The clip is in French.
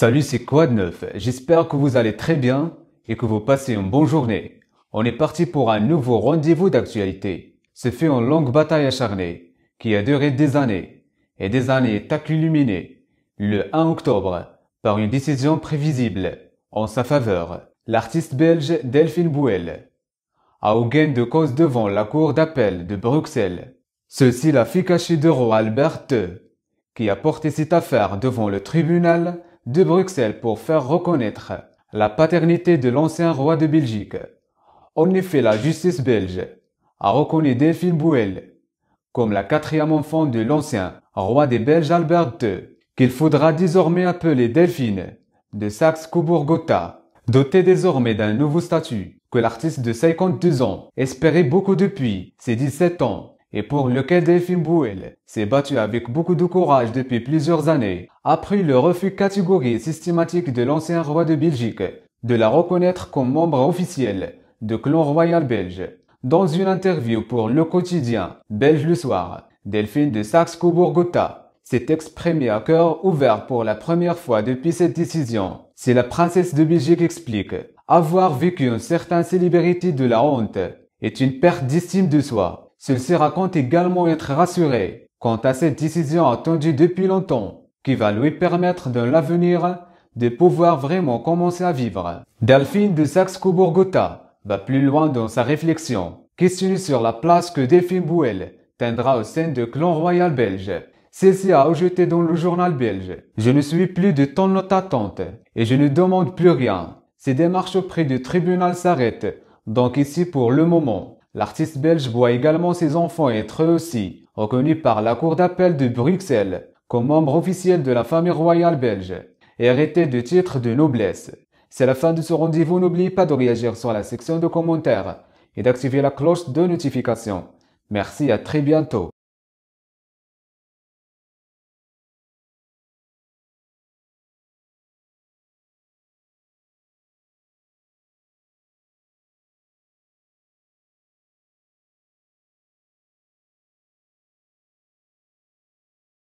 Salut, c'est quoi de neuf J'espère que vous allez très bien et que vous passez une bonne journée. On est parti pour un nouveau rendez-vous d'actualité. Ce fut une longue bataille acharnée qui a duré des années et des années culminé, Le 1 octobre, par une décision prévisible en sa faveur, l'artiste belge Delphine Bouel a eu gain de cause devant la cour d'appel de Bruxelles. Ceci l'a fait cacher d'euro Albert, qui a porté cette affaire devant le tribunal de Bruxelles pour faire reconnaître la paternité de l'ancien roi de Belgique. En effet, la justice belge a reconnu Delphine Bouel comme la quatrième enfant de l'ancien roi des Belges Albert II, qu'il faudra désormais appeler Delphine de Saxe-Cobourg-Gotha, dotée désormais d'un nouveau statut que l'artiste de 52 ans espérait beaucoup depuis ses 17 ans et pour lequel Delphine Bouel s'est battue avec beaucoup de courage depuis plusieurs années, après le refus catégorique systématique de l'ancien roi de Belgique de la reconnaître comme membre officiel de clan royal belge. Dans une interview pour Le Quotidien, Belge le soir, Delphine de Saxe-Cobourg-Gotha s'est exprimée à cœur ouvert pour la première fois depuis cette décision. C'est la princesse de Belgique explique avoir vécu une certaine célébrité de la honte est une perte d'estime de soi. Celle-ci raconte également être rassurée quant à cette décision attendue depuis longtemps, qui va lui permettre dans l'avenir de pouvoir vraiment commencer à vivre. Delphine de saxe coburg gotha va plus loin dans sa réflexion, questionnée sur la place que Delphine Bouel tiendra au sein du clan royal belge. Celle-ci a rejeté dans le journal belge. Je ne suis plus de ton attente et je ne demande plus rien. Ces démarches auprès du tribunal s'arrêtent, donc ici pour le moment. L'artiste belge voit également ses enfants être eux aussi reconnus par la Cour d'appel de Bruxelles comme membre officiel de la famille royale belge et arrêtés de titre de noblesse. C'est la fin de ce rendez-vous. N'oubliez pas de réagir sur la section de commentaires et d'activer la cloche de notification. Merci à très bientôt.